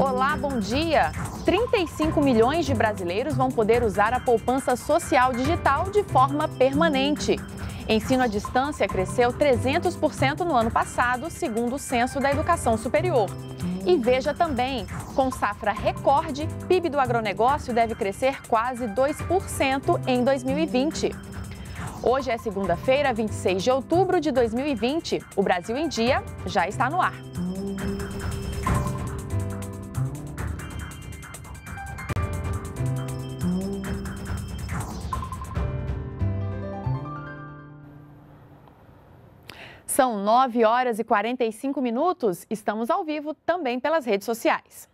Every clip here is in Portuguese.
Olá, bom dia! 35 milhões de brasileiros vão poder usar a poupança social digital de forma permanente. Ensino à distância cresceu 300% no ano passado, segundo o Censo da Educação Superior. E veja também, com safra recorde, PIB do agronegócio deve crescer quase 2% em 2020. Hoje é segunda-feira, 26 de outubro de 2020. O Brasil em Dia já está no ar. São 9 horas e 45 minutos. Estamos ao vivo também pelas redes sociais.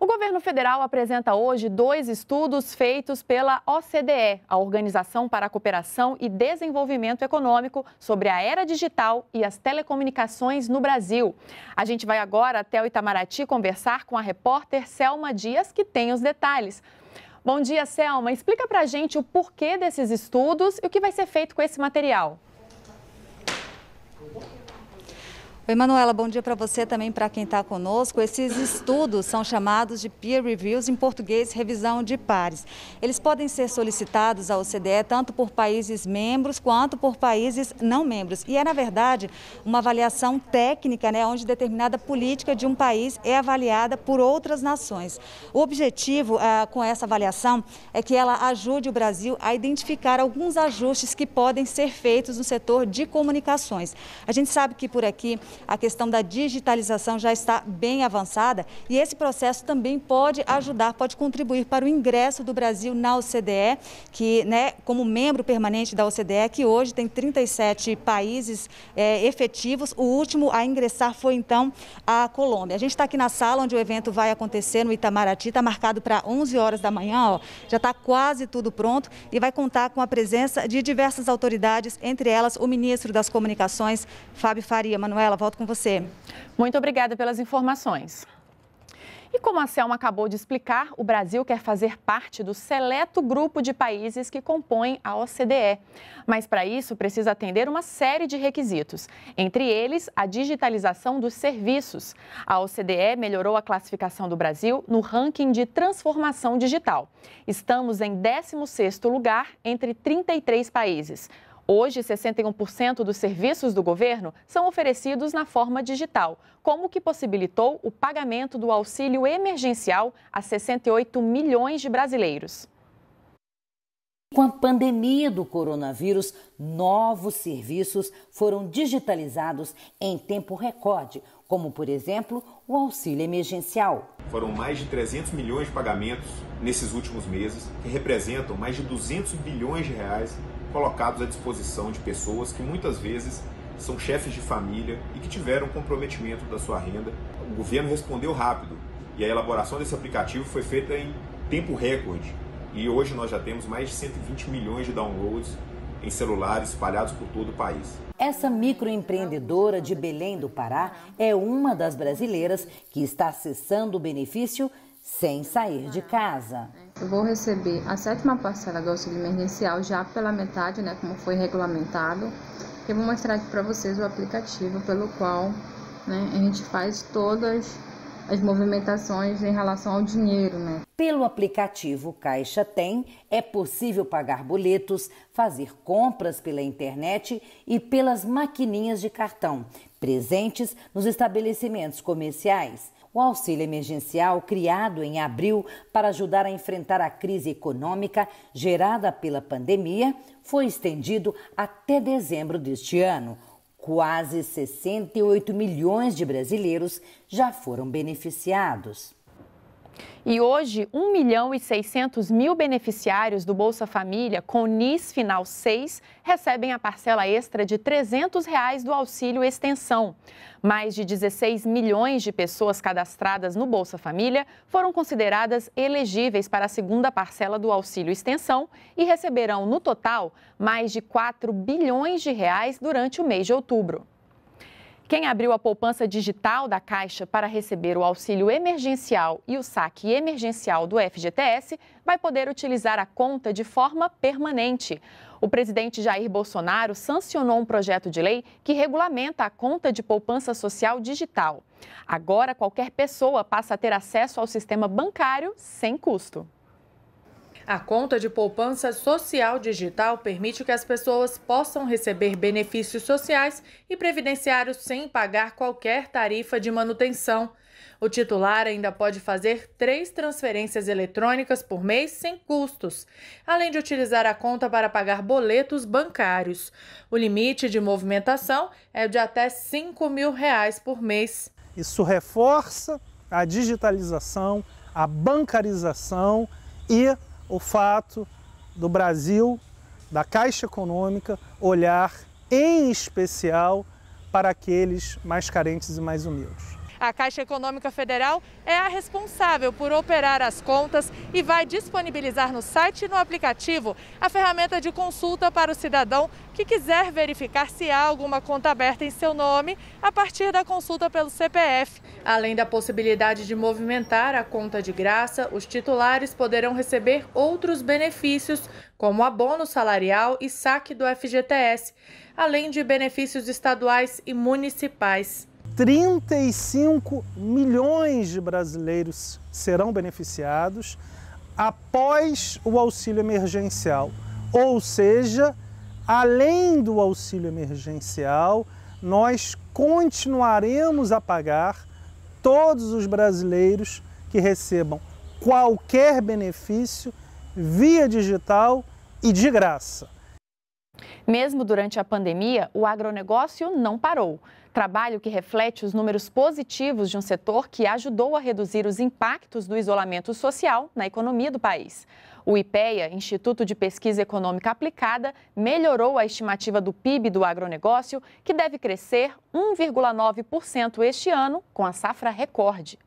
O governo federal apresenta hoje dois estudos feitos pela OCDE, a Organização para a Cooperação e Desenvolvimento Econômico, sobre a era digital e as telecomunicações no Brasil. A gente vai agora até o Itamaraty conversar com a repórter Selma Dias, que tem os detalhes. Bom dia, Selma. Explica pra gente o porquê desses estudos e o que vai ser feito com esse material. what Oi, Manuela, bom dia para você também para quem está conosco. Esses estudos são chamados de peer reviews, em português, revisão de pares. Eles podem ser solicitados à OCDE tanto por países membros quanto por países não membros. E é, na verdade, uma avaliação técnica, né, onde determinada política de um país é avaliada por outras nações. O objetivo ah, com essa avaliação é que ela ajude o Brasil a identificar alguns ajustes que podem ser feitos no setor de comunicações. A gente sabe que por aqui a questão da digitalização já está bem avançada e esse processo também pode ajudar, pode contribuir para o ingresso do Brasil na OCDE, que, né, como membro permanente da OCDE, que hoje tem 37 países é, efetivos. O último a ingressar foi, então, a Colômbia. A gente está aqui na sala onde o evento vai acontecer, no Itamaraty, está marcado para 11 horas da manhã, ó, já está quase tudo pronto e vai contar com a presença de diversas autoridades, entre elas o ministro das Comunicações, Fábio Faria. Manuela, volta volto com você. Muito obrigada pelas informações. E como a Selma acabou de explicar, o Brasil quer fazer parte do seleto grupo de países que compõem a OCDE. Mas para isso precisa atender uma série de requisitos, entre eles a digitalização dos serviços. A OCDE melhorou a classificação do Brasil no ranking de transformação digital. Estamos em 16º lugar entre 33 países. Hoje, 61% dos serviços do governo são oferecidos na forma digital, como o que possibilitou o pagamento do auxílio emergencial a 68 milhões de brasileiros. Com a pandemia do coronavírus, novos serviços foram digitalizados em tempo recorde, como, por exemplo, o auxílio emergencial. Foram mais de 300 milhões de pagamentos nesses últimos meses, que representam mais de 200 bilhões de reais colocados à disposição de pessoas que muitas vezes são chefes de família e que tiveram comprometimento da sua renda. O governo respondeu rápido e a elaboração desse aplicativo foi feita em tempo recorde. E hoje nós já temos mais de 120 milhões de downloads em celulares espalhados por todo o país. Essa microempreendedora de Belém do Pará é uma das brasileiras que está acessando o benefício sem sair de casa. Eu vou receber a sétima parcela do auxílio emergencial já pela metade, né, como foi regulamentado. Eu vou mostrar aqui para vocês o aplicativo pelo qual né, a gente faz todas as movimentações em relação ao dinheiro, né? Pelo aplicativo Caixa Tem, é possível pagar boletos, fazer compras pela internet e pelas maquininhas de cartão, presentes nos estabelecimentos comerciais o auxílio emergencial, criado em abril para ajudar a enfrentar a crise econômica gerada pela pandemia, foi estendido até dezembro deste ano. Quase 68 milhões de brasileiros já foram beneficiados. E hoje, 1 milhão e 600 mil beneficiários do Bolsa Família com NIS Final 6 recebem a parcela extra de R$ 300 reais do auxílio extensão. Mais de 16 milhões de pessoas cadastradas no Bolsa Família foram consideradas elegíveis para a segunda parcela do auxílio extensão e receberão, no total, mais de 4 bilhões de reais durante o mês de outubro. Quem abriu a poupança digital da Caixa para receber o auxílio emergencial e o saque emergencial do FGTS vai poder utilizar a conta de forma permanente. O presidente Jair Bolsonaro sancionou um projeto de lei que regulamenta a conta de poupança social digital. Agora, qualquer pessoa passa a ter acesso ao sistema bancário sem custo. A conta de poupança social digital permite que as pessoas possam receber benefícios sociais e previdenciários sem pagar qualquer tarifa de manutenção. O titular ainda pode fazer três transferências eletrônicas por mês sem custos, além de utilizar a conta para pagar boletos bancários. O limite de movimentação é de até 5 mil reais por mês. Isso reforça a digitalização, a bancarização e o fato do Brasil, da Caixa Econômica, olhar em especial para aqueles mais carentes e mais humildes. A Caixa Econômica Federal é a responsável por operar as contas e vai disponibilizar no site e no aplicativo a ferramenta de consulta para o cidadão que quiser verificar se há alguma conta aberta em seu nome a partir da consulta pelo CPF. Além da possibilidade de movimentar a conta de graça, os titulares poderão receber outros benefícios, como abono salarial e saque do FGTS, além de benefícios estaduais e municipais. 35 milhões de brasileiros serão beneficiados após o auxílio emergencial. Ou seja, além do auxílio emergencial, nós continuaremos a pagar todos os brasileiros que recebam qualquer benefício via digital e de graça. Mesmo durante a pandemia, o agronegócio não parou. Trabalho que reflete os números positivos de um setor que ajudou a reduzir os impactos do isolamento social na economia do país. O IPEA, Instituto de Pesquisa Econômica Aplicada, melhorou a estimativa do PIB do agronegócio, que deve crescer 1,9% este ano, com a safra recorde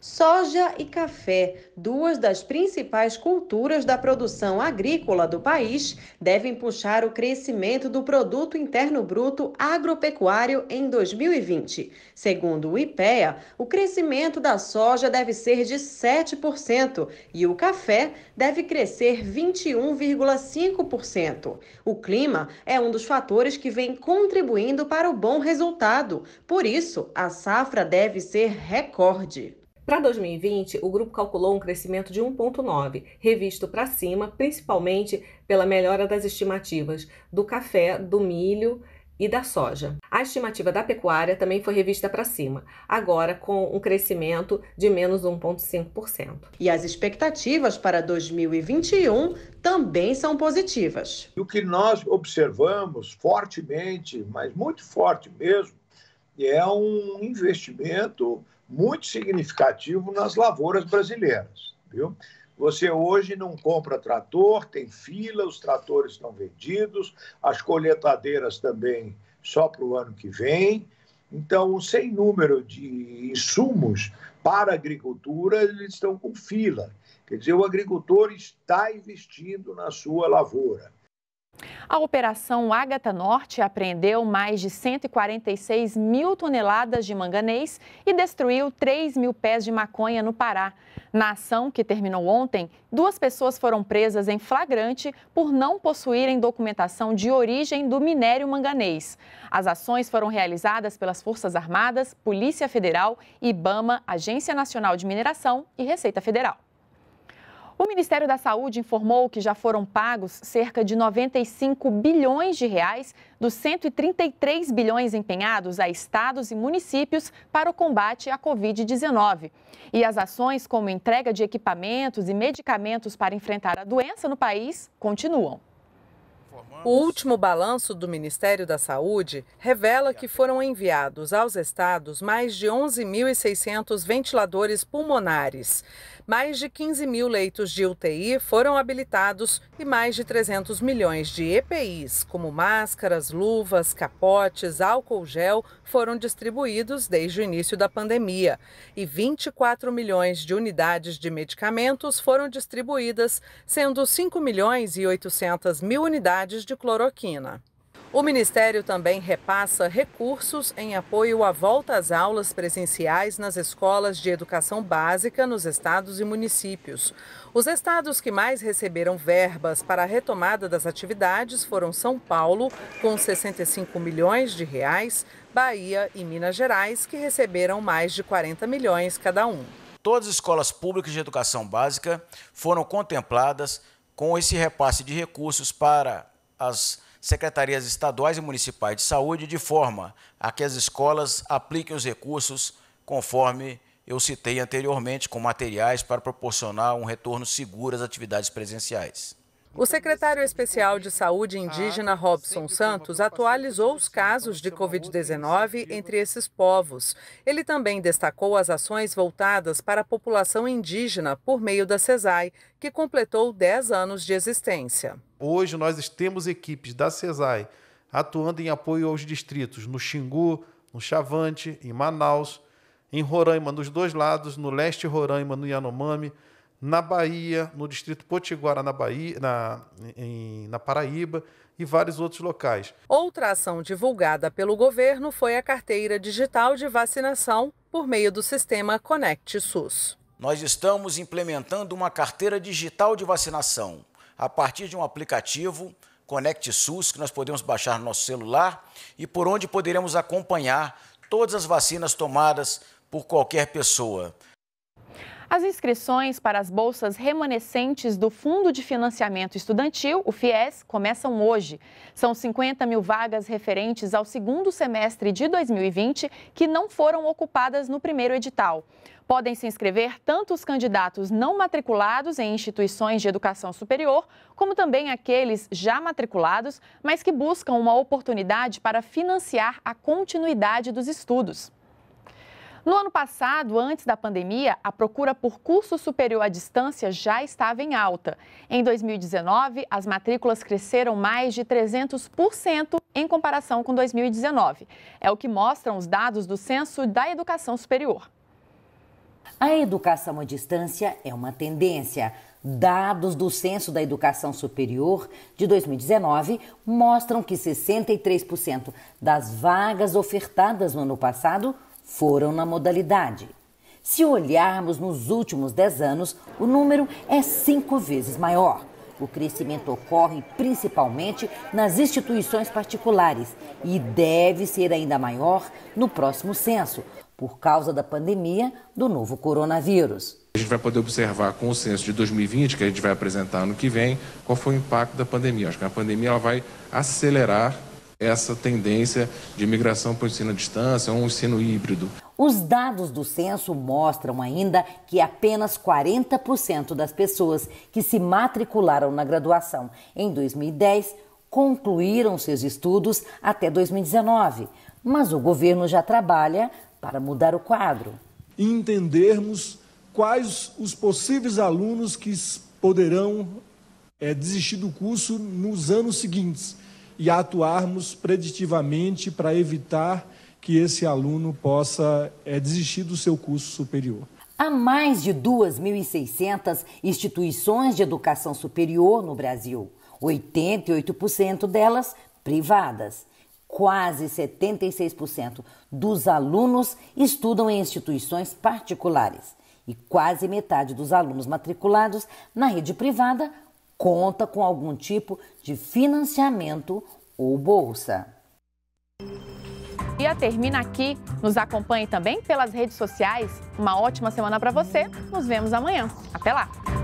soja e café, duas das principais culturas da produção agrícola do país, devem puxar o crescimento do produto interno bruto agropecuário em 2020. Segundo o IPEA, o crescimento da soja deve ser de 7% e o café deve crescer 21,5%. O clima é um dos fatores que vem contribuindo para o bom resultado. Por isso, a safra deve ser recorde. Para 2020, o grupo calculou um crescimento de 1,9, revisto para cima, principalmente pela melhora das estimativas do café, do milho e da soja. A estimativa da pecuária também foi revista para cima, agora com um crescimento de menos 1,5%. E as expectativas para 2021 também são positivas. O que nós observamos fortemente, mas muito forte mesmo, é um investimento muito significativo nas lavouras brasileiras. Viu? Você hoje não compra trator, tem fila, os tratores estão vendidos, as coletadeiras também só para o ano que vem. Então, um sem número de insumos para a agricultura, eles estão com fila. Quer dizer, o agricultor está investindo na sua lavoura. A Operação Ágata Norte apreendeu mais de 146 mil toneladas de manganês e destruiu 3 mil pés de maconha no Pará. Na ação, que terminou ontem, duas pessoas foram presas em flagrante por não possuírem documentação de origem do minério manganês. As ações foram realizadas pelas Forças Armadas, Polícia Federal, IBAMA, Agência Nacional de Mineração e Receita Federal. O Ministério da Saúde informou que já foram pagos cerca de 95 bilhões de reais dos 133 bilhões empenhados a estados e municípios para o combate à Covid-19. E as ações como entrega de equipamentos e medicamentos para enfrentar a doença no país continuam. O último balanço do Ministério da Saúde revela que foram enviados aos estados mais de 11.600 ventiladores pulmonares. Mais de 15 mil leitos de UTI foram habilitados e mais de 300 milhões de EPIs, como máscaras, luvas, capotes, álcool gel, foram distribuídos desde o início da pandemia. E 24 milhões de unidades de medicamentos foram distribuídas, sendo 5 milhões e 800 mil unidades unidades de cloroquina. O Ministério também repassa recursos em apoio à volta às aulas presenciais nas escolas de educação básica nos estados e municípios. Os estados que mais receberam verbas para a retomada das atividades foram São Paulo, com 65 milhões de reais, Bahia e Minas Gerais, que receberam mais de 40 milhões cada um. Todas as escolas públicas de educação básica foram contempladas com esse repasse de recursos para as secretarias estaduais e municipais de saúde de forma a que as escolas apliquem os recursos conforme eu citei anteriormente, com materiais para proporcionar um retorno seguro às atividades presenciais. O secretário especial de Saúde indígena Robson Santos atualizou os casos de Covid-19 entre esses povos. Ele também destacou as ações voltadas para a população indígena por meio da CESAI, que completou 10 anos de existência. Hoje nós temos equipes da CESAI atuando em apoio aos distritos no Xingu, no Chavante, em Manaus, em Roraima, nos dois lados, no leste Roraima, no Yanomami na Bahia, no distrito Potiguara, na, Bahia, na, em, na Paraíba e vários outros locais. Outra ação divulgada pelo governo foi a carteira digital de vacinação por meio do sistema Conect SUS. Nós estamos implementando uma carteira digital de vacinação a partir de um aplicativo Conect SUS que nós podemos baixar no nosso celular e por onde poderemos acompanhar todas as vacinas tomadas por qualquer pessoa. As inscrições para as bolsas remanescentes do Fundo de Financiamento Estudantil, o FIES, começam hoje. São 50 mil vagas referentes ao segundo semestre de 2020 que não foram ocupadas no primeiro edital. Podem se inscrever tanto os candidatos não matriculados em instituições de educação superior, como também aqueles já matriculados, mas que buscam uma oportunidade para financiar a continuidade dos estudos. No ano passado, antes da pandemia, a procura por curso superior à distância já estava em alta. Em 2019, as matrículas cresceram mais de 300% em comparação com 2019. É o que mostram os dados do Censo da Educação Superior. A educação à distância é uma tendência. Dados do Censo da Educação Superior de 2019 mostram que 63% das vagas ofertadas no ano passado foram na modalidade. Se olharmos nos últimos 10 anos, o número é cinco vezes maior. O crescimento ocorre principalmente nas instituições particulares e deve ser ainda maior no próximo censo, por causa da pandemia do novo coronavírus. A gente vai poder observar com o censo de 2020, que a gente vai apresentar ano que vem, qual foi o impacto da pandemia. Acho que a pandemia ela vai acelerar essa tendência de migração para o ensino à distância, é um ensino híbrido. Os dados do censo mostram ainda que apenas 40% das pessoas que se matricularam na graduação em 2010 concluíram seus estudos até 2019. Mas o governo já trabalha para mudar o quadro. Entendermos quais os possíveis alunos que poderão é, desistir do curso nos anos seguintes e atuarmos preditivamente para evitar que esse aluno possa é, desistir do seu curso superior. Há mais de 2.600 instituições de educação superior no Brasil, 88% delas privadas. Quase 76% dos alunos estudam em instituições particulares e quase metade dos alunos matriculados na rede privada conta com algum tipo de financiamento ou bolsa. E termina aqui. Nos acompanhe também pelas redes sociais. Uma ótima semana para você. Nos vemos amanhã. Até lá!